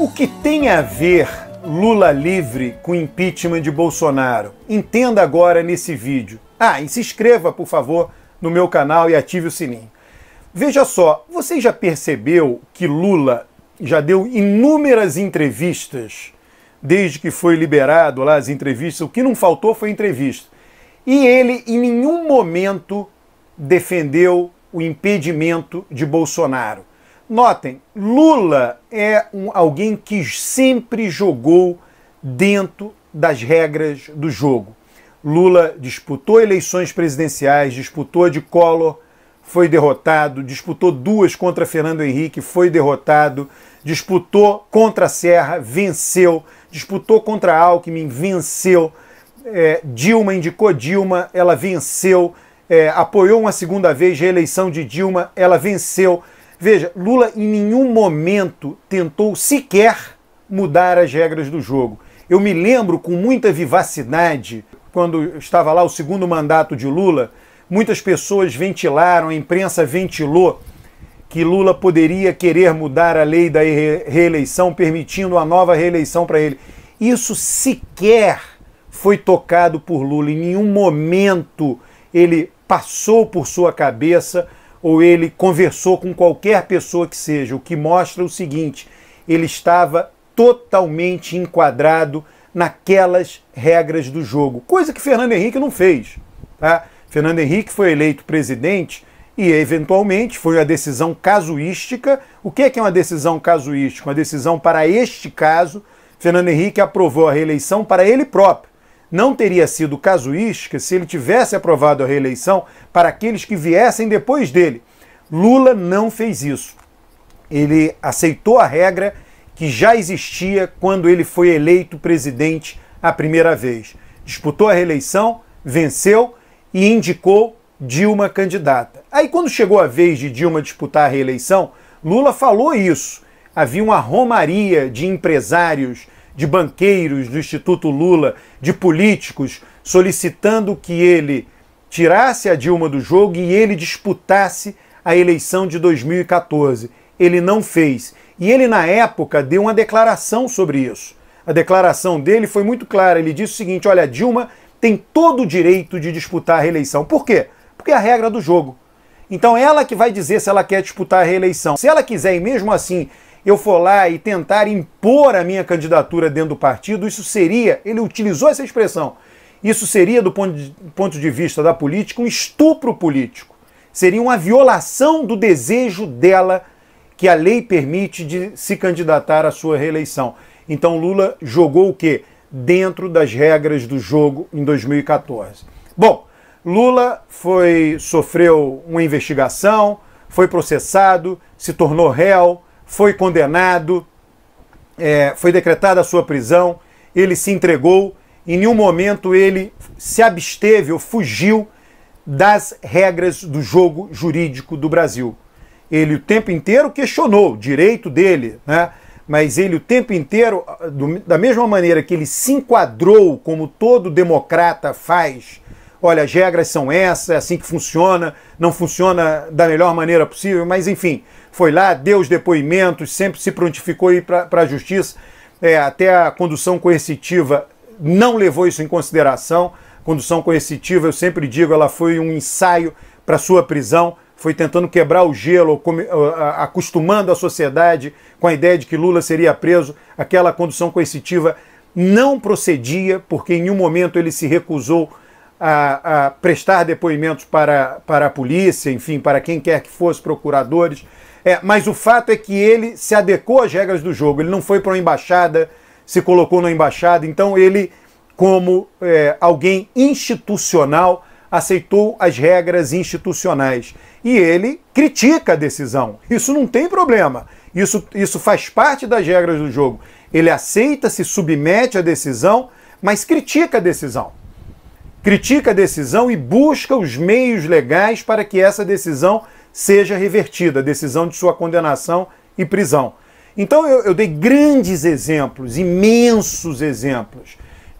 O que tem a ver Lula livre com impeachment de Bolsonaro? Entenda agora nesse vídeo. Ah, e se inscreva, por favor, no meu canal e ative o sininho. Veja só, você já percebeu que Lula já deu inúmeras entrevistas desde que foi liberado lá as entrevistas, o que não faltou foi entrevista. E ele em nenhum momento defendeu o impedimento de Bolsonaro. Notem, Lula é um, alguém que sempre jogou dentro das regras do jogo. Lula disputou eleições presidenciais, disputou de Collor, foi derrotado, disputou duas contra Fernando Henrique, foi derrotado, disputou contra Serra, venceu, disputou contra Alckmin, venceu, é, Dilma indicou Dilma, ela venceu, é, apoiou uma segunda vez a eleição de Dilma, ela venceu. Veja, Lula em nenhum momento tentou sequer mudar as regras do jogo. Eu me lembro com muita vivacidade, quando estava lá o segundo mandato de Lula, muitas pessoas ventilaram, a imprensa ventilou que Lula poderia querer mudar a lei da reeleição, permitindo a nova reeleição para ele. Isso sequer foi tocado por Lula. Em nenhum momento ele passou por sua cabeça ou ele conversou com qualquer pessoa que seja, o que mostra o seguinte: ele estava totalmente enquadrado naquelas regras do jogo, coisa que Fernando Henrique não fez. Tá? Fernando Henrique foi eleito presidente e, eventualmente, foi uma decisão casuística. O que é, que é uma decisão casuística? Uma decisão para este caso. Fernando Henrique aprovou a reeleição para ele próprio não teria sido casuística se ele tivesse aprovado a reeleição para aqueles que viessem depois dele. Lula não fez isso. Ele aceitou a regra que já existia quando ele foi eleito presidente a primeira vez. Disputou a reeleição, venceu e indicou Dilma candidata. Aí, quando chegou a vez de Dilma disputar a reeleição, Lula falou isso. Havia uma romaria de empresários de banqueiros do Instituto Lula, de políticos, solicitando que ele tirasse a Dilma do jogo e ele disputasse a eleição de 2014. Ele não fez. E ele, na época, deu uma declaração sobre isso. A declaração dele foi muito clara. Ele disse o seguinte: olha, a Dilma tem todo o direito de disputar a reeleição. Por quê? Porque é a regra do jogo. Então ela que vai dizer se ela quer disputar a reeleição. Se ela quiser e mesmo assim eu for lá e tentar impor a minha candidatura dentro do partido, isso seria, ele utilizou essa expressão, isso seria, do ponto de, ponto de vista da política, um estupro político. Seria uma violação do desejo dela que a lei permite de se candidatar à sua reeleição. Então Lula jogou o quê? Dentro das regras do jogo em 2014. Bom, Lula foi sofreu uma investigação, foi processado, se tornou réu, foi condenado, é, foi decretada a sua prisão, ele se entregou, em nenhum momento ele se absteve ou fugiu das regras do jogo jurídico do Brasil. Ele o tempo inteiro questionou o direito dele, né? mas ele o tempo inteiro, do, da mesma maneira que ele se enquadrou como todo democrata faz, olha, as regras são essas, é assim que funciona, não funciona da melhor maneira possível, mas enfim, foi lá, deu os depoimentos, sempre se prontificou ir para a justiça. É, até a condução coercitiva não levou isso em consideração. Condução coercitiva, eu sempre digo, ela foi um ensaio para sua prisão foi tentando quebrar o gelo, acostumando a sociedade com a ideia de que Lula seria preso. Aquela condução coercitiva não procedia, porque em nenhum momento ele se recusou a, a prestar depoimentos para, para a polícia, enfim, para quem quer que fosse, procuradores. É, mas o fato é que ele se adequou às regras do jogo, ele não foi para uma embaixada, se colocou na embaixada, então ele, como é, alguém institucional, aceitou as regras institucionais. E ele critica a decisão. Isso não tem problema. Isso, isso faz parte das regras do jogo. Ele aceita, se submete à decisão, mas critica a decisão. Critica a decisão e busca os meios legais para que essa decisão seja revertida a decisão de sua condenação e prisão. Então eu, eu dei grandes exemplos, imensos exemplos,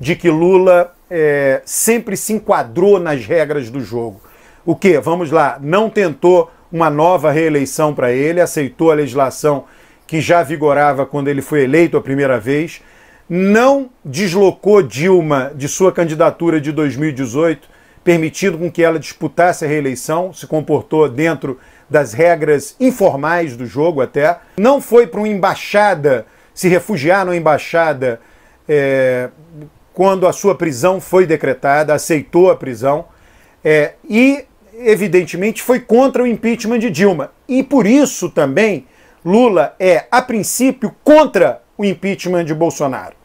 de que Lula é, sempre se enquadrou nas regras do jogo. O que? Vamos lá, não tentou uma nova reeleição para ele, aceitou a legislação que já vigorava quando ele foi eleito a primeira vez, não deslocou Dilma de sua candidatura de 2018 permitido com que ela disputasse a reeleição, se comportou dentro das regras informais do jogo até. Não foi para uma embaixada, se refugiar numa embaixada é, quando a sua prisão foi decretada, aceitou a prisão. É, e, evidentemente, foi contra o impeachment de Dilma. E por isso também Lula é, a princípio, contra o impeachment de Bolsonaro.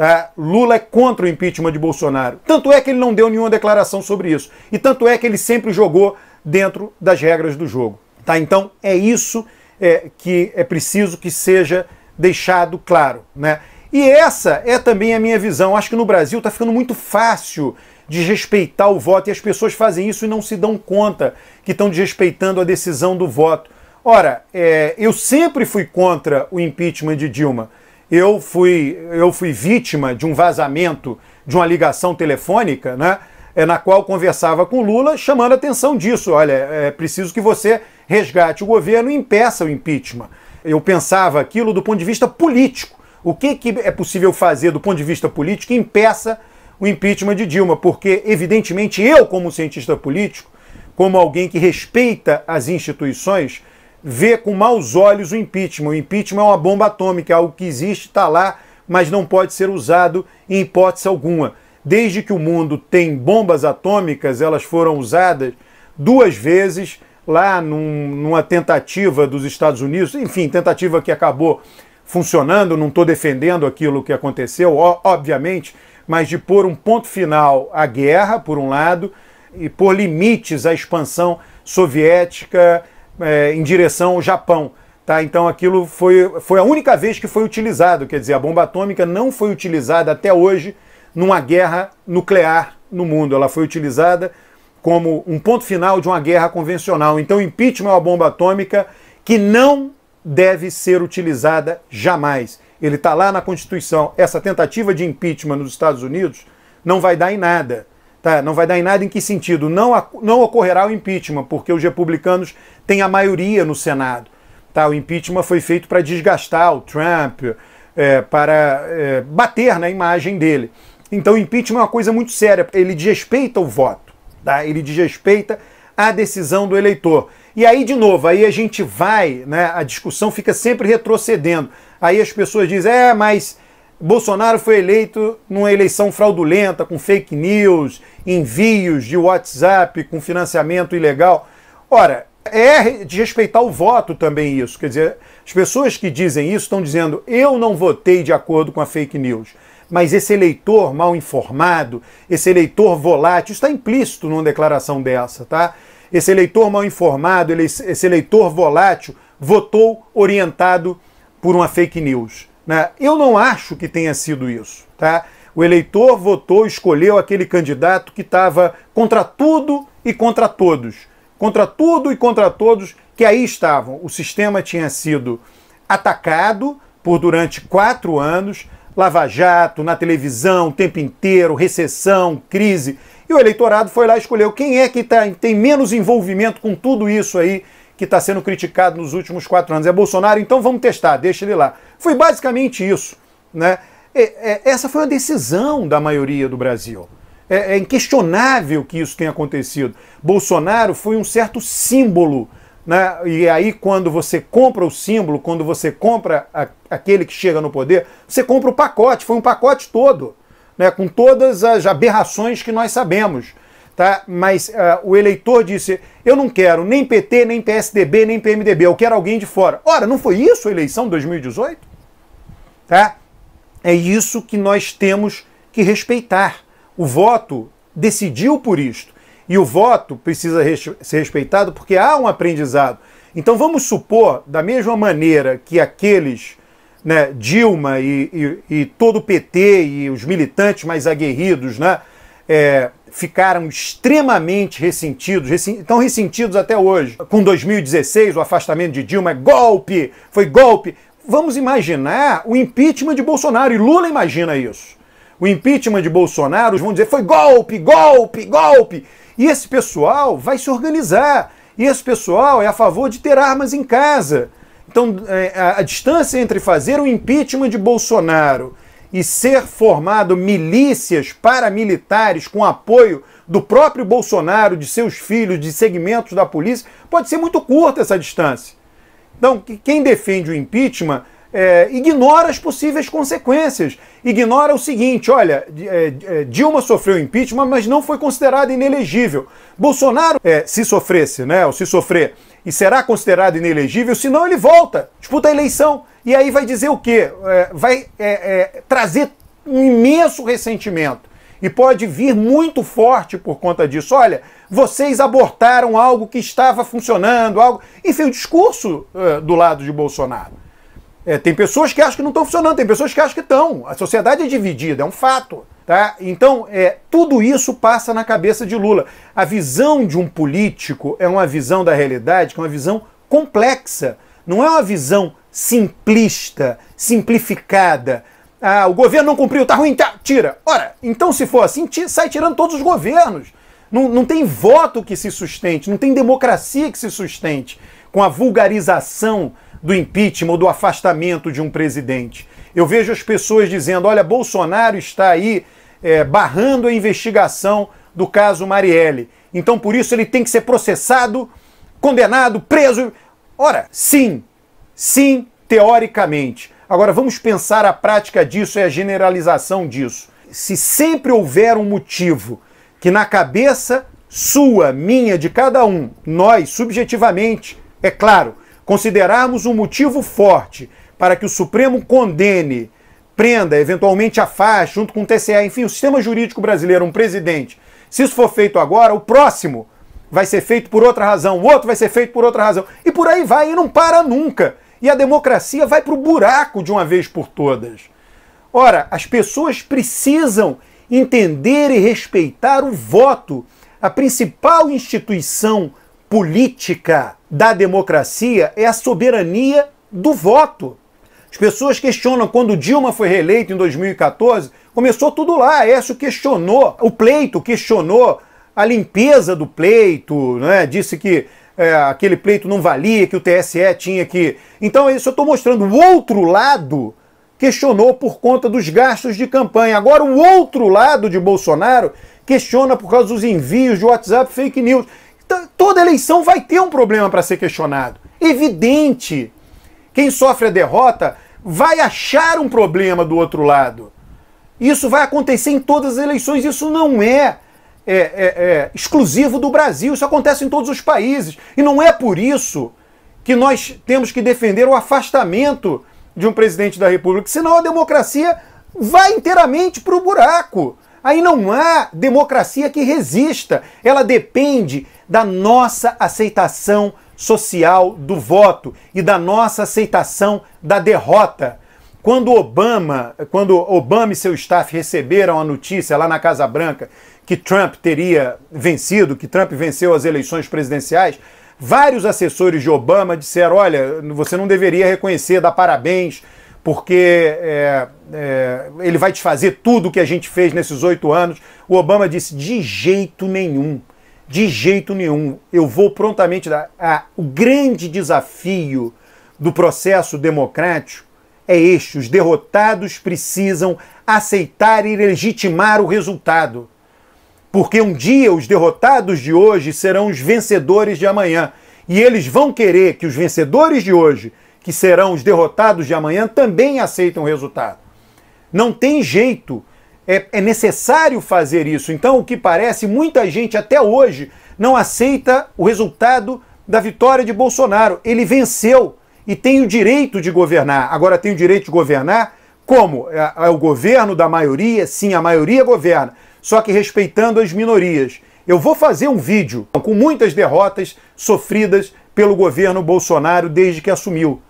Tá? Lula é contra o impeachment de Bolsonaro. Tanto é que ele não deu nenhuma declaração sobre isso. E tanto é que ele sempre jogou dentro das regras do jogo. Tá? Então é isso é, que é preciso que seja deixado claro. Né? E essa é também a minha visão. Acho que no Brasil está ficando muito fácil desrespeitar o voto e as pessoas fazem isso e não se dão conta que estão desrespeitando a decisão do voto. Ora, é, eu sempre fui contra o impeachment de Dilma eu fui, eu fui vítima de um vazamento de uma ligação telefônica, né? É, na qual conversava com Lula, chamando a atenção disso. Olha, é preciso que você resgate o governo e impeça o impeachment. Eu pensava aquilo do ponto de vista político. O que, que é possível fazer do ponto de vista político que impeça o impeachment de Dilma? Porque, evidentemente, eu, como cientista político, como alguém que respeita as instituições, vê com maus olhos o impeachment. O impeachment é uma bomba atômica, é algo que existe, está lá, mas não pode ser usado em hipótese alguma. Desde que o mundo tem bombas atômicas, elas foram usadas duas vezes lá num, numa tentativa dos Estados Unidos, enfim, tentativa que acabou funcionando, não estou defendendo aquilo que aconteceu, obviamente, mas de pôr um ponto final à guerra, por um lado, e pôr limites à expansão soviética é, em direção ao Japão. Tá? Então aquilo foi, foi a única vez que foi utilizado, quer dizer, a bomba atômica não foi utilizada até hoje numa guerra nuclear no mundo. Ela foi utilizada como um ponto final de uma guerra convencional. Então impeachment é uma bomba atômica que não deve ser utilizada jamais. Ele está lá na Constituição. Essa tentativa de impeachment nos Estados Unidos não vai dar em nada. Tá, não vai dar em nada em que sentido? Não, não ocorrerá o impeachment, porque os republicanos tem a maioria no Senado. Tá? O impeachment foi feito para desgastar o Trump, é, para é, bater na imagem dele. Então, o impeachment é uma coisa muito séria. Ele desrespeita o voto, tá? ele desrespeita a decisão do eleitor. E aí, de novo, aí a gente vai, né, a discussão fica sempre retrocedendo. Aí as pessoas dizem, é, mas Bolsonaro foi eleito numa eleição fraudulenta, com fake news, envios de WhatsApp, com financiamento ilegal. Ora, é de respeitar o voto também isso. Quer dizer, as pessoas que dizem isso estão dizendo eu não votei de acordo com a fake news. Mas esse eleitor mal informado, esse eleitor volátil, está implícito numa declaração dessa, tá? Esse eleitor mal informado, esse eleitor volátil, votou orientado por uma fake news. Né? Eu não acho que tenha sido isso, tá? O eleitor votou, escolheu aquele candidato que estava contra tudo e contra todos contra tudo e contra todos que aí estavam. O sistema tinha sido atacado por durante quatro anos, Lava Jato, na televisão, o tempo inteiro, recessão, crise. E o eleitorado foi lá e escolheu quem é que tá, tem menos envolvimento com tudo isso aí que está sendo criticado nos últimos quatro anos. É Bolsonaro, então vamos testar, deixa ele lá. Foi basicamente isso. Né? E, é, e, é, essa foi uma decisão da maioria do Brasil é, é inquestionável que isso tenha acontecido. Bolsonaro foi um certo símbolo. Né? E aí, quando você compra o símbolo, quando você compra a, aquele que chega no poder, você compra o pacote, foi um pacote todo, né? com todas as aberrações que nós sabemos. Tá? Mas uh, o eleitor disse: eu não quero nem PT, nem PSDB, nem PMDB, eu quero alguém de fora. Ora, não foi isso a eleição 2018? Tá? É isso que nós temos que respeitar. O voto decidiu por isto. E o voto precisa res ser respeitado porque há um aprendizado. Então vamos supor, da mesma maneira que aqueles, né, Dilma e, e, e todo o PT e os militantes mais aguerridos, né, é, ficaram extremamente ressentidos, ressent, ressentidos até hoje. Com 2016, o afastamento de Dilma é golpe, foi golpe. Vamos imaginar o impeachment de Bolsonaro, e Lula imagina isso o impeachment de Bolsonaro, vão dizer foi golpe, golpe, golpe. E esse pessoal vai se organizar. E esse pessoal é a favor de ter armas em casa. Então, é, a, distância entre fazer o impeachment de Bolsonaro e ser formado milícias paramilitares com apoio do próprio Bolsonaro, de seus filhos, de segmentos da polícia, pode ser muito curta essa distância. Então, quem defende o impeachment é, ignora as possíveis consequências. Ignora o seguinte: olha, é, é, Dilma sofreu impeachment, mas não foi considerada inelegível. Bolsonaro, é, se sofresse, né, ou se sofrer, e será considerado inelegível, senão ele volta, disputa a eleição. E aí vai dizer o quê? É, vai é, trazer um imenso ressentimento e pode vir muito forte por conta disso. Olha, vocês abortaram algo que estava funcionando, algo. Enfim, o discurso uh, do lado de Bolsonaro. É, tem pessoas que acham que não estão funcionando, tem pessoas que acham que estão. A sociedade é dividida, é um fato. Tá? Então, é, tudo isso passa na cabeça de Lula. A visão de um político é uma visão da realidade, que é uma visão complexa. Não é uma visão simplista, simplificada. Ah, o governo não cumpriu, tá ruim, tá, tira. Ora, então se for assim, sai tirando todos os governos. Não, não tem voto que se sustente, não tem democracia que se sustente com a vulgarização do impeachment ou do afastamento de um presidente. Eu vejo as pessoas dizendo: olha, Bolsonaro está aí é, barrando a investigação do caso Marielle. Então, por isso, ele tem que ser processado, condenado, preso. Ora, sim, sim, teoricamente. Agora, vamos pensar a prática disso e a generalização disso. Se sempre houver um motivo que na cabeça sua, minha, de cada um, nós, subjetivamente, é claro, considerarmos um motivo forte para que o Supremo condene, prenda, eventualmente afaste, junto com o TCE, enfim, o sistema jurídico brasileiro, um presidente, se isso for feito agora, o próximo vai ser feito por outra razão, o outro vai ser feito por outra razão. E por aí vai, e não para nunca. E a democracia vai para o buraco de uma vez por todas. Ora, as pessoas precisam entender e respeitar o voto, a principal instituição política da democracia é a soberania do voto. As pessoas questionam quando Dilma foi reeleito em 2014, começou tudo lá. Écio questionou o pleito, questionou a limpeza do pleito, né? disse que é, aquele pleito não valia, que o TSE tinha que. Então, isso eu estou mostrando. O outro lado questionou por conta dos gastos de campanha. Agora, o outro lado de Bolsonaro questiona por causa dos envios de WhatsApp fake news. Então, toda eleição vai ter um problema para ser questionado. Evidente. Quem sofre a derrota vai achar um problema do outro lado. Isso vai acontecer em todas as eleições. Isso não é, é, é, é exclusivo do Brasil. Isso acontece em todos os países. E não é por isso que nós temos que defender o afastamento de um presidente da República. Senão a democracia vai inteiramente para o buraco. Aí não há democracia que resista. Ela depende da nossa aceitação social do voto e da nossa aceitação da derrota. Quando Obama, quando Obama e seu staff receberam a notícia lá na Casa Branca que Trump teria vencido, que Trump venceu as eleições presidenciais, vários assessores de Obama disseram: "Olha, você não deveria reconhecer, dar parabéns, porque é, é, ele vai desfazer tudo o que a gente fez nesses oito anos. O Obama disse: de jeito nenhum, de jeito nenhum, eu vou prontamente dar. Ah, o grande desafio do processo democrático é este: os derrotados precisam aceitar e legitimar o resultado. Porque um dia os derrotados de hoje serão os vencedores de amanhã. E eles vão querer que os vencedores de hoje que serão os derrotados de amanhã, também aceitam o resultado. Não tem jeito. É, é necessário fazer isso. Então, o que parece, muita gente até hoje não aceita o resultado da vitória de Bolsonaro. Ele venceu e tem o direito de governar. Agora, tem o direito de governar como? É, é o governo da maioria? Sim, a maioria governa, só que respeitando as minorias. Eu vou fazer um vídeo com muitas derrotas sofridas pelo governo Bolsonaro desde que assumiu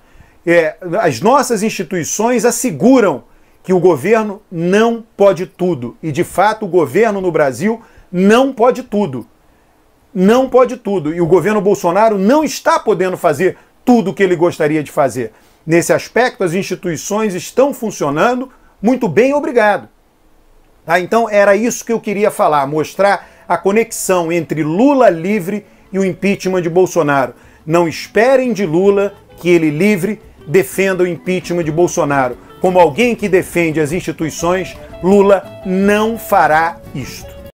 é, as nossas instituições asseguram que o governo não pode tudo. E de fato, o governo no Brasil não pode tudo. Não pode tudo. E o governo Bolsonaro não está podendo fazer tudo o que ele gostaria de fazer. Nesse aspecto, as instituições estão funcionando muito bem, obrigado. Tá? Então, era isso que eu queria falar, mostrar a conexão entre Lula livre e o impeachment de Bolsonaro. Não esperem de Lula que ele livre defenda o impeachment de Bolsonaro como alguém que defende as instituições, Lula não fará isto.